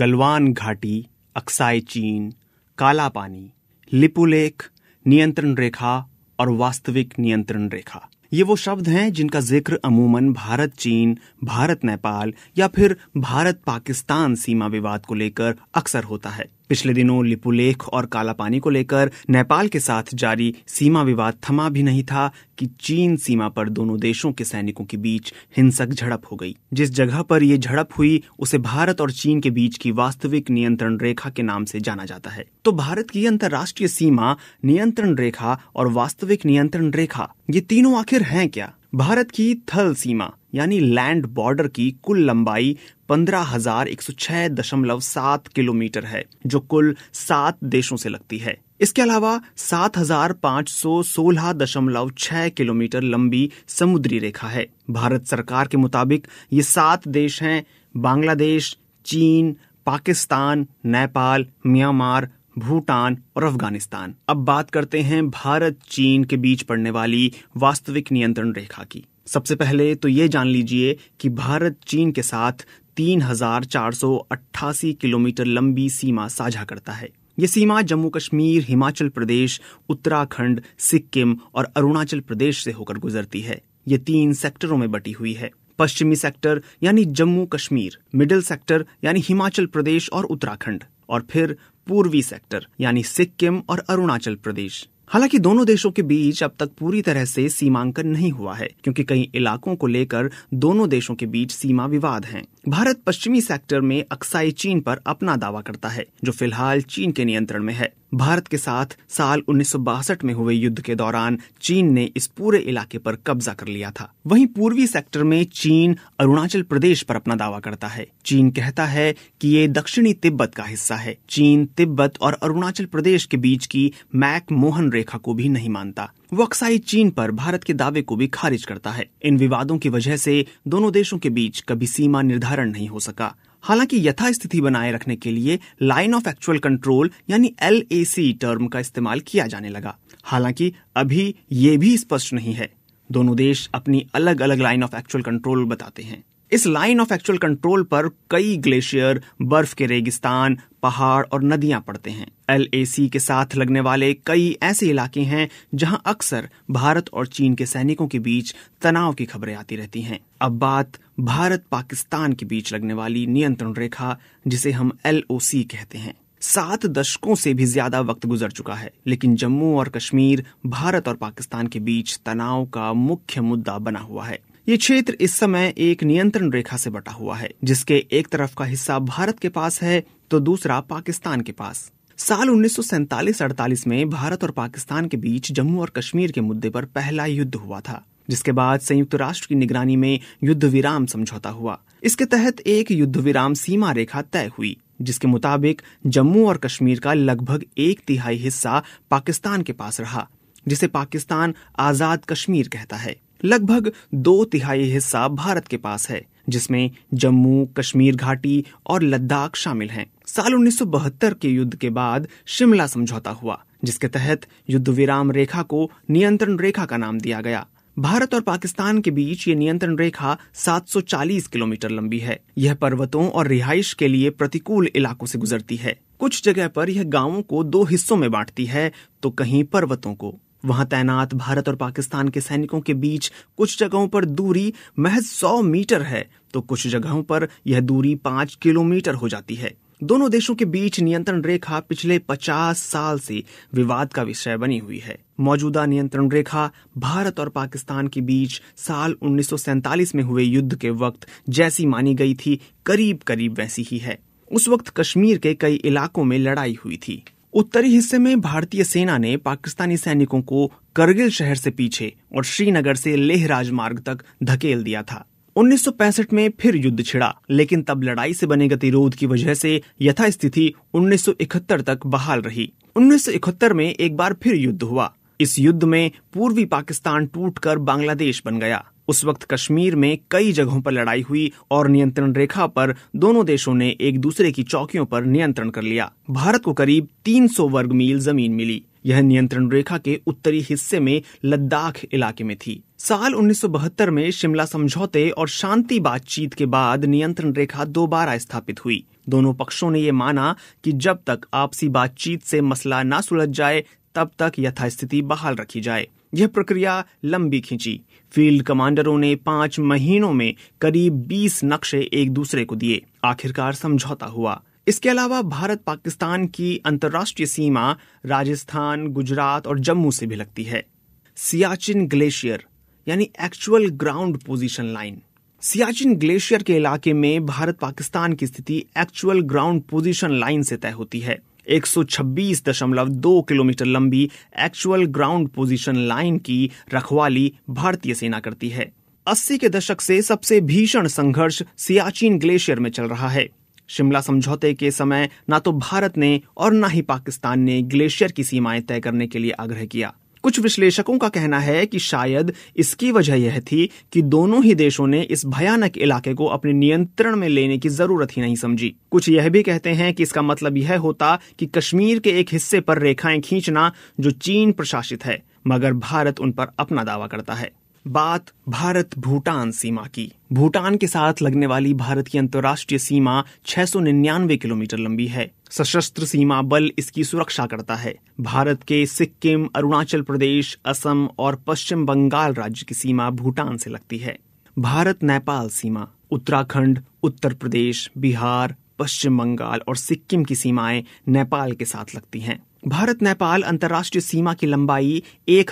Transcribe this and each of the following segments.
गलवान घाटी अक्साई चीन काला पानी लिपुलेख नियंत्रण रेखा और वास्तविक नियंत्रण रेखा ये वो शब्द हैं जिनका जिक्र अमूमन भारत चीन भारत नेपाल या फिर भारत पाकिस्तान सीमा विवाद को लेकर अक्सर होता है पिछले दिनों लिपुलेख और कालापानी को लेकर नेपाल के साथ जारी सीमा विवाद थमा भी नहीं था कि चीन सीमा पर दोनों देशों के सैनिकों के बीच हिंसक झड़प हो गई जिस जगह पर ये झड़प हुई उसे भारत और चीन के बीच की वास्तविक नियंत्रण रेखा के नाम से जाना जाता है तो भारत की अंतर्राष्ट्रीय सीमा नियंत्रण रेखा और वास्तविक नियंत्रण रेखा ये तीनों आखिर हैं क्या भारत की थल सीमा यानी लैंड बॉर्डर की कुल लंबाई पंद्रह हजार एक सौ छह दशमलव सात किलोमीटर है जो कुल सात देशों से लगती है इसके अलावा सात हजार पाँच सौ सोलह दशमलव किलोमीटर लंबी समुद्री रेखा है भारत सरकार के मुताबिक ये सात देश हैं बांग्लादेश चीन पाकिस्तान नेपाल म्यांमार भूटान और अफगानिस्तान अब बात करते हैं भारत चीन के बीच पड़ने वाली वास्तविक नियंत्रण रेखा की सबसे पहले तो ये जान लीजिए कि भारत चीन के साथ 3,488 किलोमीटर लंबी सीमा साझा करता है ये सीमा जम्मू कश्मीर हिमाचल प्रदेश उत्तराखंड सिक्किम और अरुणाचल प्रदेश से होकर गुजरती है ये तीन सेक्टरों में बटी हुई है पश्चिमी सेक्टर यानी जम्मू कश्मीर मिडिल सेक्टर यानी हिमाचल प्रदेश और उत्तराखंड और फिर पूर्वी सेक्टर यानी सिक्किम और अरुणाचल प्रदेश हालांकि दोनों देशों के बीच अब तक पूरी तरह से सीमांकन नहीं हुआ है क्योंकि कई इलाकों को लेकर दोनों देशों के बीच सीमा विवाद हैं। भारत पश्चिमी सेक्टर में अक्साई चीन पर अपना दावा करता है जो फिलहाल चीन के नियंत्रण में है भारत के साथ साल उन्नीस में हुए युद्ध के दौरान चीन ने इस पूरे इलाके पर कब्जा कर लिया था वहीं पूर्वी सेक्टर में चीन अरुणाचल प्रदेश पर अपना दावा करता है चीन कहता है कि ये दक्षिणी तिब्बत का हिस्सा है चीन तिब्बत और अरुणाचल प्रदेश के बीच की मैक मोहन रूपरेखा को भी नहीं मानता वो अक्साई चीन पर भारत के दावे को भी खारिज करता है इन विवादों की वजह से दोनों देशों के बीच कभी सीमा निर्धारण नहीं हो सका हालांकि यथास्थिति बनाए रखने के लिए लाइन ऑफ एक्चुअल कंट्रोल यानी एल टर्म का इस्तेमाल किया जाने लगा हालांकि अभी ये भी स्पष्ट नहीं है दोनों देश अपनी अलग अलग लाइन ऑफ एक्चुअल कंट्रोल बताते हैं इस लाइन ऑफ एक्चुअल कंट्रोल पर कई ग्लेशियर बर्फ के रेगिस्तान पहाड़ और नदियां पड़ते हैं एल के साथ लगने वाले कई ऐसे इलाके हैं जहां अक्सर भारत और चीन के सैनिकों के बीच तनाव की खबरें आती रहती हैं अब बात भारत पाकिस्तान के बीच लगने वाली नियंत्रण रेखा जिसे हम एल कहते हैं सात दशकों से भी ज्यादा वक्त गुजर चुका है लेकिन जम्मू और कश्मीर भारत और पाकिस्तान के बीच तनाव का मुख्य मुद्दा बना हुआ है ये क्षेत्र इस समय एक नियंत्रण रेखा से बटा हुआ है जिसके एक तरफ का हिस्सा भारत के पास है तो दूसरा पाकिस्तान के पास साल उन्नीस सौ में भारत और पाकिस्तान के बीच जम्मू और कश्मीर के मुद्दे पर पहला युद्ध हुआ था जिसके बाद संयुक्त राष्ट्र की निगरानी में युद्ध विराम समझौता हुआ इसके तहत एक युद्ध विराम सीमा रेखा तय हुई जिसके मुताबिक जम्मू और कश्मीर का लगभग एक तिहाई हिस्सा पाकिस्तान के पास रहा जिसे पाकिस्तान आजाद कश्मीर कहता है लगभग दो तिहाई हिस्सा भारत के पास है जिसमें जम्मू कश्मीर घाटी और लद्दाख शामिल हैं साल उन्नीस के युद्ध के बाद शिमला समझौता हुआ जिसके तहत युद्ध विराम रेखा को नियंत्रण रेखा का नाम दिया गया भारत और पाकिस्तान के बीच ये नियंत्रण रेखा 740 किलोमीटर लंबी है यह पर्वतों और रिहाइश के लिए प्रतिकूल इलाकों से गुजरती है कुछ जगह पर यह गांवों को दो हिस्सों में बांटती है तो कहीं पर्वतों को वहां तैनात भारत और पाकिस्तान के सैनिकों के बीच कुछ जगहों पर दूरी महज सौ मीटर है तो कुछ जगहों पर यह दूरी पांच किलोमीटर हो जाती है दोनों देशों के बीच नियंत्रण रेखा पिछले 50 साल से विवाद का विषय बनी हुई है मौजूदा नियंत्रण रेखा भारत और पाकिस्तान के बीच साल उन्नीस में हुए युद्ध के वक्त जैसी मानी गई थी करीब करीब वैसी ही है उस वक्त कश्मीर के कई इलाकों में लड़ाई हुई थी उत्तरी हिस्से में भारतीय सेना ने पाकिस्तानी सैनिकों को करगिल शहर से पीछे और श्रीनगर से लेह राजमार्ग तक धकेल दिया था 1965 में फिर युद्ध छिड़ा लेकिन तब लड़ाई से बने गतिरोध की वजह से यथास्थिति 1971 तक बहाल रही 1971 में एक बार फिर युद्ध हुआ इस युद्ध में पूर्वी पाकिस्तान टूटकर बांग्लादेश बन गया उस वक्त कश्मीर में कई जगहों पर लड़ाई हुई और नियंत्रण रेखा पर दोनों देशों ने एक दूसरे की चौकियों पर नियंत्रण कर लिया भारत को करीब 300 वर्ग मील जमीन मिली यह नियंत्रण रेखा के उत्तरी हिस्से में लद्दाख इलाके में थी साल 1972 में शिमला समझौते और शांति बातचीत के बाद नियंत्रण रेखा दोबारा स्थापित हुई दोनों पक्षों ने ये माना कि जब तक आपसी बातचीत से मसला ना सुलझ जाए तब तक यथास्थिति बहाल रखी जाए यह प्रक्रिया लंबी खींची फील्ड कमांडरों ने पांच महीनों में करीब बीस नक्शे एक दूसरे को दिए आखिरकार समझौता हुआ इसके अलावा भारत पाकिस्तान की अंतर्राष्ट्रीय सीमा राजस्थान गुजरात और जम्मू से भी लगती है सियाचिन ग्लेशियर यानी actual ground position line Siachen glacier के इलाके में भारत पाकिस्तान की स्थिति एक्चुअल ग्राउंड पोजीशन लाइन से तय होती है 126.2 किलोमीटर लंबी एक्चुअल ग्राउंड पोजीशन लाइन की रखवाली भारतीय सेना करती है 80 के दशक से सबसे भीषण संघर्ष सियाचिन ग्लेशियर में चल रहा है शिमला समझौते के समय न तो भारत ने और न ही पाकिस्तान ने ग्लेशियर की सीमाएं तय करने के लिए आग्रह किया कुछ विश्लेषकों का कहना है कि शायद इसकी वजह यह थी कि दोनों ही देशों ने इस भयानक इलाके को अपने नियंत्रण में लेने की जरूरत ही नहीं समझी कुछ यह भी कहते हैं कि इसका मतलब यह होता कि कश्मीर के एक हिस्से पर रेखाएं खींचना जो चीन प्रशासित है मगर भारत उन पर अपना दावा करता है बात भारत भूटान सीमा की भूटान के साथ लगने वाली भारत की अंतर्राष्ट्रीय सीमा 699 किलोमीटर लंबी है सशस्त्र सीमा बल इसकी सुरक्षा करता है भारत के सिक्किम अरुणाचल प्रदेश असम और पश्चिम बंगाल राज्य की सीमा भूटान से लगती है भारत नेपाल सीमा उत्तराखंड उत्तर प्रदेश बिहार पश्चिम बंगाल और सिक्किम की सीमाएं नेपाल के साथ लगती हैं भारत नेपाल अंतर्राष्ट्रीय सीमा की लंबाई एक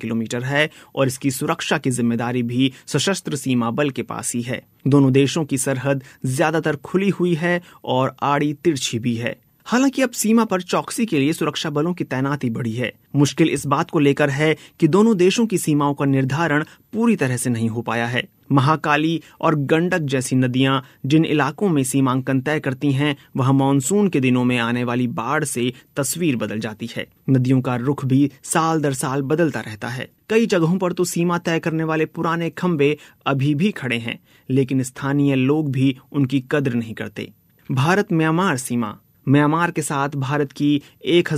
किलोमीटर है और इसकी सुरक्षा की जिम्मेदारी भी सशस्त्र सीमा बल के पास ही है दोनों देशों की सरहद ज्यादातर खुली हुई है और आड़ी तिरछी भी है हालांकि अब सीमा पर चौकसी के लिए सुरक्षा बलों की तैनाती बढ़ी है मुश्किल इस बात को लेकर है कि दोनों देशों की सीमाओं का निर्धारण पूरी तरह से नहीं हो पाया है महाकाली और गंडक जैसी नदियां जिन इलाकों में सीमांकन तय करती हैं वह मानसून के दिनों में आने वाली बाढ़ से तस्वीर बदल जाती है नदियों का रुख भी साल दर साल बदलता रहता है कई जगहों पर तो सीमा तय करने वाले पुराने खम्बे अभी भी खड़े हैं लेकिन स्थानीय लोग भी उनकी कद्र नहीं करते भारत म्यांमार सीमा म्यांमार के साथ भारत की एक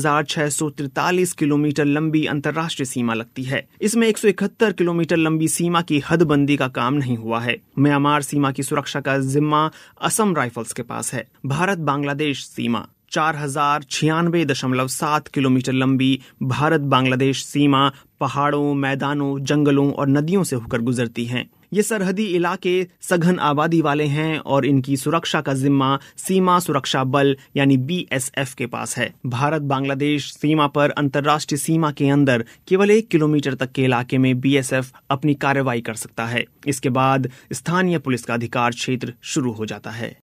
किलोमीटर लंबी अंतर्राष्ट्रीय सीमा लगती है इसमें एक किलोमीटर लंबी सीमा की हदबंदी का काम नहीं हुआ है म्यांमार सीमा की सुरक्षा का जिम्मा असम राइफल्स के पास है भारत बांग्लादेश सीमा चार हजार छियानवे दशमलव सात किलोमीटर लंबी भारत बांग्लादेश सीमा पहाड़ों मैदानों जंगलों और नदियों से होकर गुजरती है ये सरहदी इलाके सघन आबादी वाले हैं और इनकी सुरक्षा का जिम्मा सीमा सुरक्षा बल यानी बीएसएफ के पास है भारत बांग्लादेश सीमा पर अंतर्राष्ट्रीय सीमा के अंदर केवल एक किलोमीटर तक के इलाके में बीएसएफ अपनी कार्रवाई कर सकता है इसके बाद स्थानीय पुलिस का अधिकार क्षेत्र शुरू हो जाता है